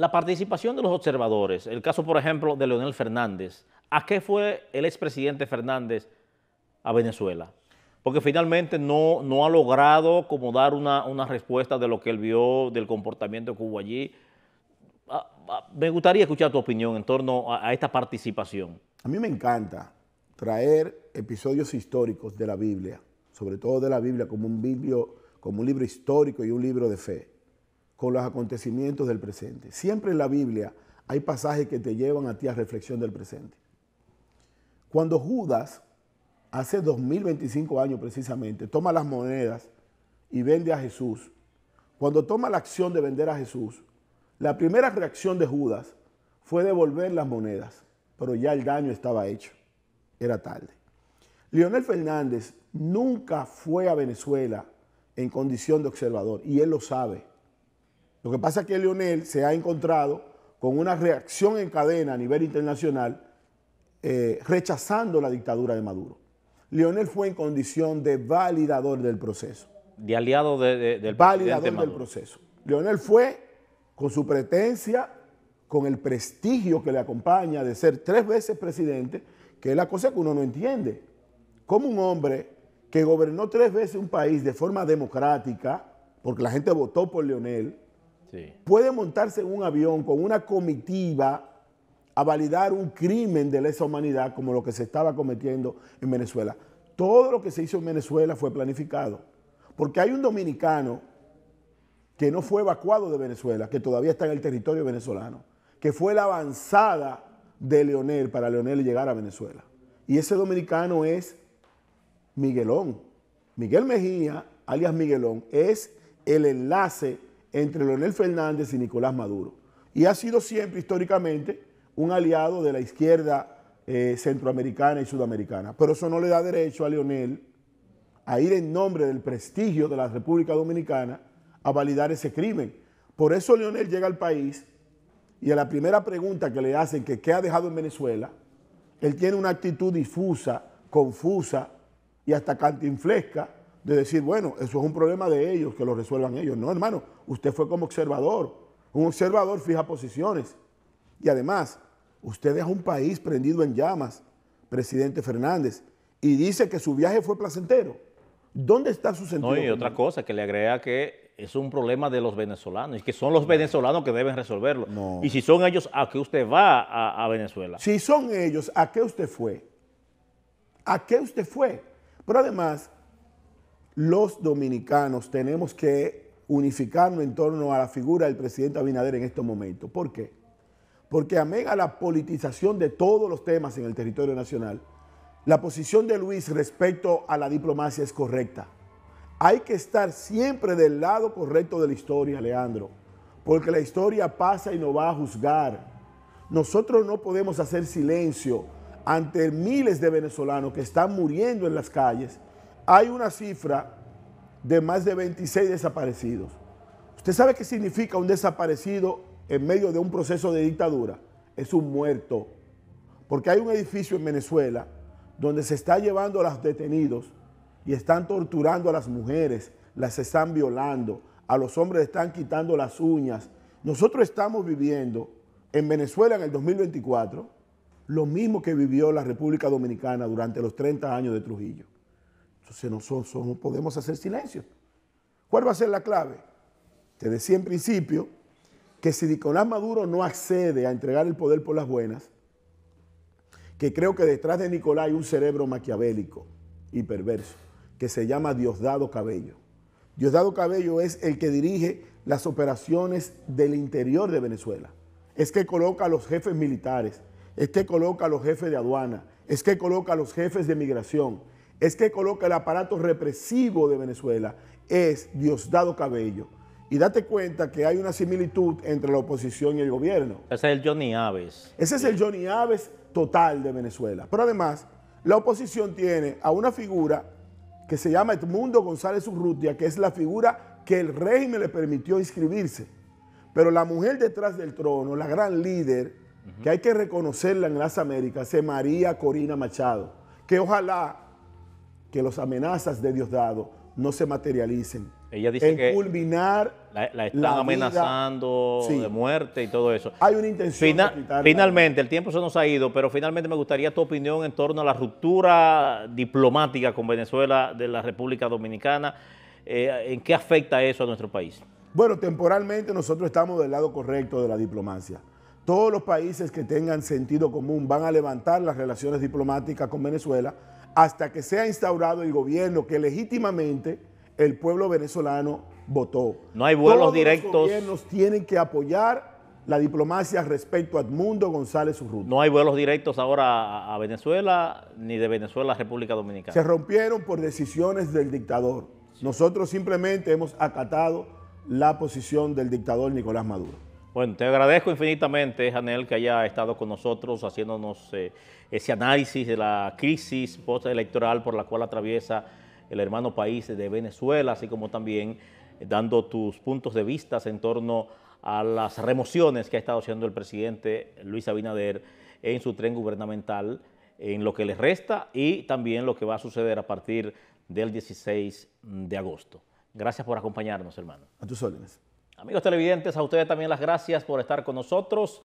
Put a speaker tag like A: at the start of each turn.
A: La participación de los observadores, el caso por ejemplo de Leonel Fernández, ¿a qué fue el expresidente Fernández a Venezuela? Porque finalmente no, no ha logrado como dar una, respuesta de lo que él vio, del comportamiento que hubo allí. Ah, ah, me gustaría escuchar tu opinión en torno a, esta participación.
B: A mí me encanta traer episodios históricos de la Biblia, sobre todo de la Biblia como un, como un libro histórico y un libro de fe con los acontecimientos del presente. Siempre en la Biblia hay pasajes que te llevan a ti a reflexión del presente. Cuando Judas, hace 2025 años precisamente, toma las monedas y vende a Jesús, cuando toma la acción de vender a Jesús, la primera reacción de Judas fue devolver las monedas, pero ya el daño estaba hecho, era tarde. Leonel Fernández nunca fue a Venezuela en condición de observador y él lo sabe. Lo que pasa es que Lionel se ha encontrado con una reacción en cadena a nivel internacional eh, rechazando la dictadura de Maduro. Leonel fue en condición de validador del proceso.
A: De aliado de, del Validador del proceso.
B: Leonel fue con su pretencia, con el prestigio que le acompaña de ser tres veces presidente, que es la cosa que uno no entiende. Como un hombre que gobernó tres veces un país de forma democrática, porque la gente votó por Lionel puede montarse en un avión con una comitiva a validar un crimen de lesa humanidad como lo que se estaba cometiendo en Venezuela. Todo lo que se hizo en Venezuela fue planificado, porque hay un dominicano que no fue evacuado de Venezuela, que todavía está en el territorio venezolano, que fue la avanzada de Leonel para Leonel llegar a Venezuela. Y ese dominicano es Miguelón. Miguel Mejía, alias Miguelón, es el enlace entre Leonel Fernández y Nicolás Maduro. Y ha sido siempre, históricamente, un aliado de la izquierda eh, centroamericana y sudamericana. Pero eso no le da derecho a Leonel a ir en nombre del prestigio de la República Dominicana a validar ese crimen. Por eso Leonel llega al país y a la primera pregunta que le hacen que qué ha dejado en Venezuela, él tiene una actitud difusa, confusa y hasta cantinflesca de decir, bueno, eso es un problema de ellos, que lo resuelvan ellos. No, hermano, usted fue como observador. Un observador fija posiciones. Y además, usted deja un país prendido en llamas, presidente Fernández, y dice que su viaje fue placentero. ¿Dónde está su sentido? No, y otra
A: cosa que le agrega que es un problema de los venezolanos y que son los venezolanos que deben resolverlo. Y si son ellos, ¿a qué usted va a, a Venezuela?
B: Si son ellos, ¿a qué usted fue? ¿A qué usted fue? Pero además, los dominicanos tenemos que unificarnos en torno a la figura del presidente Abinader en estos momentos. ¿Por qué? Porque amén a la politización de todos los temas en el territorio nacional, la posición de Luis respecto a la diplomacia es correcta. Hay que estar siempre del lado correcto de la historia, Leandro, porque la historia pasa y nos va a juzgar. Nosotros no podemos hacer silencio ante miles de venezolanos que están muriendo en las calles hay una cifra de más de 26 desaparecidos. ¿Usted sabe qué significa un desaparecido en medio de un proceso de dictadura? Es un muerto. Porque hay un edificio en Venezuela donde se está llevando a los detenidos y están torturando a las mujeres, las están violando, a los hombres están quitando las uñas. Nosotros estamos viviendo en Venezuela en el 2024 lo mismo que vivió la República Dominicana durante los 30 años de Trujillo. Entonces nosotros no podemos hacer silencio. ¿Cuál va a ser la clave? Te decía en principio que si Nicolás Maduro no accede a entregar el poder por las buenas, que creo que detrás de Nicolás hay un cerebro maquiavélico y perverso, que se llama Diosdado Cabello. Diosdado Cabello es el que dirige las operaciones del interior de Venezuela. Es que coloca a los jefes militares, es que coloca a los jefes de aduana, es que coloca a los jefes de migración, es que coloca el aparato represivo de Venezuela es Diosdado Cabello. Y date cuenta que hay una similitud entre la oposición y el gobierno.
A: Ese es el Johnny Aves.
B: Ese es el Johnny Aves total de Venezuela. Pero además, la oposición tiene a una figura que se llama Edmundo González Urrutia, que es la figura que el régimen le permitió inscribirse. Pero la mujer detrás del trono, la gran líder, que hay que reconocerla en las Américas, es María Corina Machado, que ojalá que las amenazas de Dios dado no se materialicen.
A: Ella dice que
B: culminar
A: la, la están amenazando de muerte y todo eso. Hay una intención. finalmente, el tiempo se nos ha ido, pero finalmente me gustaría tu opinión en torno a la ruptura diplomática con Venezuela de la República Dominicana. Eh, ¿En qué afecta eso a nuestro país?
B: Bueno, temporalmente nosotros estamos del lado correcto de la diplomacia. Todos los países que tengan sentido común van a levantar las relaciones diplomáticas con Venezuela hasta que sea instaurado el gobierno que legítimamente el pueblo venezolano votó. No hay vuelos Todos directos. Los gobiernos tienen que apoyar la diplomacia respecto a Edmundo González Urrutia.
A: No hay vuelos directos ahora a Venezuela ni de Venezuela a República Dominicana. Se
B: rompieron por decisiones del dictador. Nosotros simplemente hemos acatado la posición del dictador Nicolás Maduro.
A: Bueno, te agradezco infinitamente, Janel, que haya estado con nosotros haciéndonos eh, ese análisis de la crisis postelectoral por la cual atraviesa el hermano país de Venezuela, así como también dando tus puntos de vista en torno a las remociones que ha estado haciendo el presidente Luis Abinader en su tren gubernamental, en lo que le resta y también lo que va a suceder a partir del 16 de agosto. Gracias por acompañarnos, hermano. A tus órdenes. Amigos televidentes, a ustedes también las gracias por estar con nosotros.